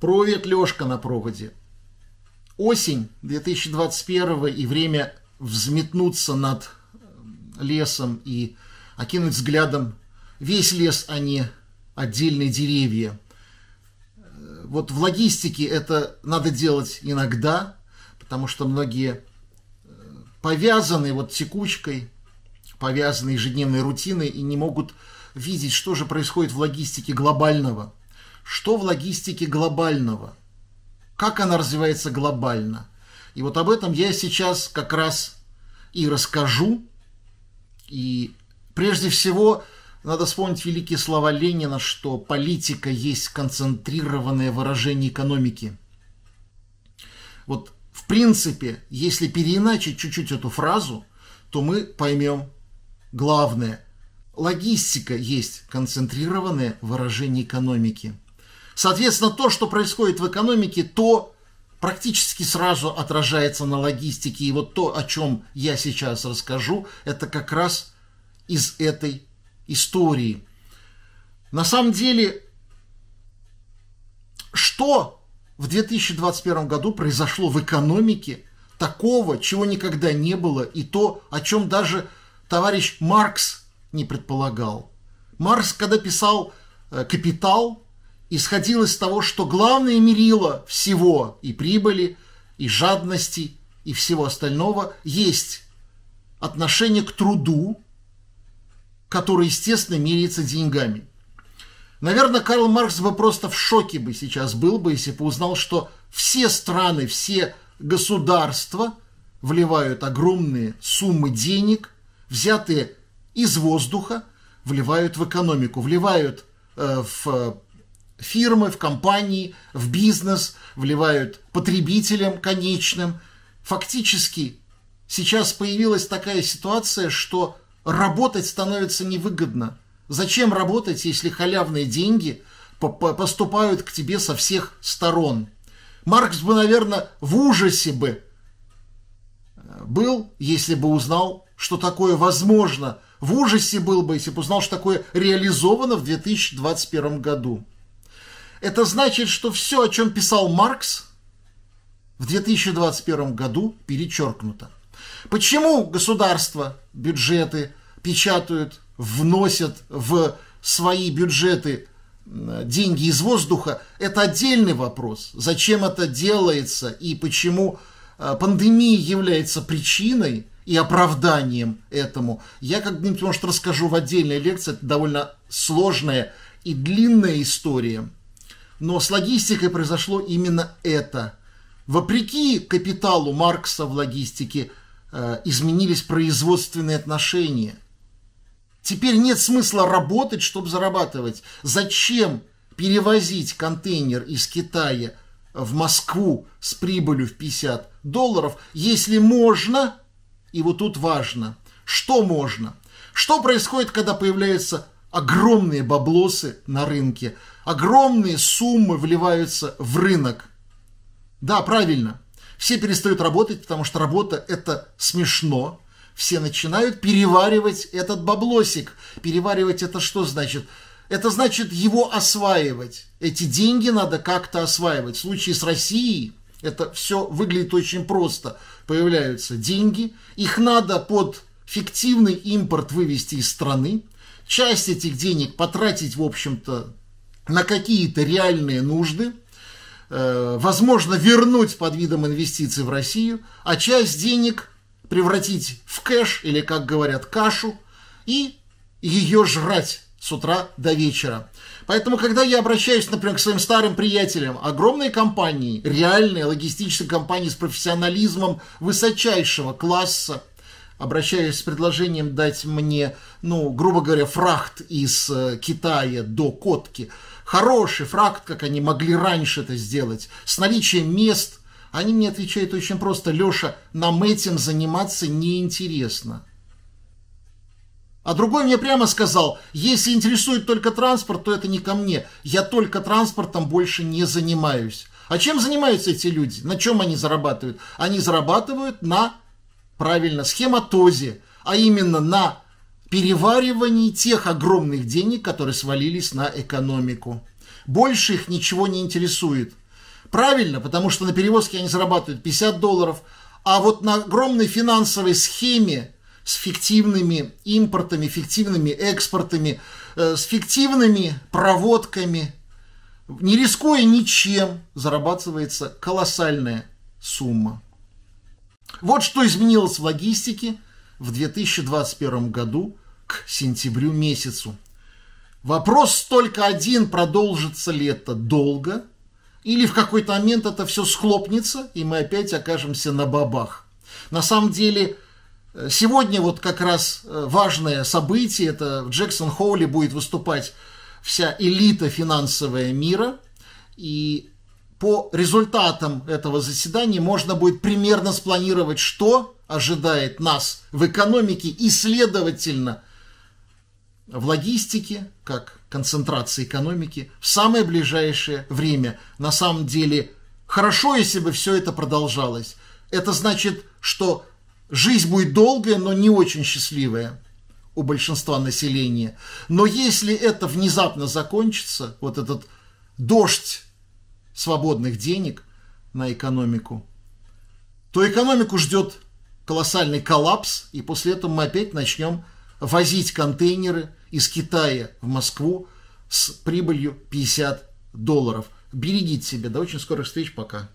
Провет Лешка на проводе. Осень 2021 и время взметнуться над э, лесом и окинуть взглядом весь лес, а не отдельные деревья. Э, вот в логистике это надо делать иногда, потому что многие э, повязаны вот текучкой, повязаны ежедневной рутиной и не могут видеть, что же происходит в логистике глобального – что в логистике глобального, как она развивается глобально. И вот об этом я сейчас как раз и расскажу. И прежде всего надо вспомнить великие слова Ленина, что политика есть концентрированное выражение экономики. Вот в принципе, если переиначить чуть-чуть эту фразу, то мы поймем главное. Логистика есть концентрированное выражение экономики. Соответственно, то, что происходит в экономике, то практически сразу отражается на логистике. И вот то, о чем я сейчас расскажу, это как раз из этой истории. На самом деле, что в 2021 году произошло в экономике такого, чего никогда не было, и то, о чем даже товарищ Маркс не предполагал. Маркс, когда писал э, «Капитал», исходил из того, что главное мерило всего и прибыли, и жадности, и всего остального есть отношение к труду, который, естественно, меряется деньгами. Наверное, Карл Маркс бы просто в шоке бы сейчас был бы, если бы узнал, что все страны, все государства вливают огромные суммы денег, взятые из воздуха, вливают в экономику, вливают э, в фирмы, в компании, в бизнес, вливают потребителям конечным. Фактически сейчас появилась такая ситуация, что работать становится невыгодно. Зачем работать, если халявные деньги поступают к тебе со всех сторон? Маркс бы, наверное, в ужасе бы э, был, если бы узнал, что такое возможно. В ужасе был бы, если бы узнал, что такое реализовано в 2021 году. Это значит, что все, о чем писал Маркс, в 2021 году перечеркнуто. Почему государства бюджеты печатают, вносят в свои бюджеты деньги из воздуха, это отдельный вопрос. Зачем это делается и почему э, пандемия является причиной и оправданием этому. Я как-нибудь, может, расскажу в отдельной лекции. Это довольно сложная и длинная история – но с логистикой произошло именно это. Вопреки капиталу Маркса в логистике э, изменились производственные отношения. Теперь нет смысла работать, чтобы зарабатывать. Зачем перевозить контейнер из Китая в Москву с прибылью в 50 долларов, если можно, и вот тут важно, что можно, что происходит, когда появляется огромные баблосы на рынке, огромные суммы вливаются в рынок. Да, правильно, все перестают работать, потому что работа – это смешно. Все начинают переваривать этот баблосик. Переваривать это что значит? Это значит его осваивать. Эти деньги надо как-то осваивать. В случае с Россией это все выглядит очень просто. Появляются деньги, их надо под фиктивный импорт вывести из страны – часть этих денег потратить, в общем-то, на какие-то реальные нужды, э, возможно, вернуть под видом инвестиций в Россию, а часть денег превратить в кэш или, как говорят, кашу и ее жрать с утра до вечера. Поэтому, когда я обращаюсь, например, к своим старым приятелям, огромные компании, реальные логистические компании с профессионализмом высочайшего класса, обращаясь с предложением дать мне, ну, грубо говоря, фрахт из э, Китая до Котки. Хороший фрахт, как они могли раньше это сделать, с наличием мест. Они мне отвечают очень просто, Леша, нам этим заниматься неинтересно. А другой мне прямо сказал, если интересует только транспорт, то это не ко мне. Я только транспортом больше не занимаюсь. А чем занимаются эти люди? На чем они зарабатывают? Они зарабатывают на правильно, схематозе, а именно на переваривании тех огромных денег, которые свалились на экономику. Больше их ничего не интересует. Правильно, потому что на перевозке они зарабатывают 50 долларов, а вот на огромной финансовой схеме с фиктивными импортами, фиктивными экспортами, э, с фиктивными проводками, не рискуя ничем, зарабатывается колоссальная сумма. Вот что изменилось в логистике в 2021 году к сентябрю месяцу. Вопрос только один, продолжится ли это долго, или в какой-то момент это все схлопнется, и мы опять окажемся на бабах. На самом деле, э, сегодня вот как раз э, важное событие, это в Джексон Хоули будет выступать вся элита финансового мира, и по результатам этого заседания можно будет примерно спланировать, что ожидает нас в экономике и, следовательно, в логистике, как концентрации экономики, в самое ближайшее время. На самом деле, хорошо, если бы все это продолжалось. Это значит, что жизнь будет долгая, но не очень счастливая у большинства населения. Но если это внезапно закончится, вот этот дождь свободных денег на экономику, то экономику ждет колоссальный коллапс, и после этого мы опять начнем возить контейнеры из Китая в Москву с прибылью 50 долларов. Берегите себя. До очень скорых встреч. Пока.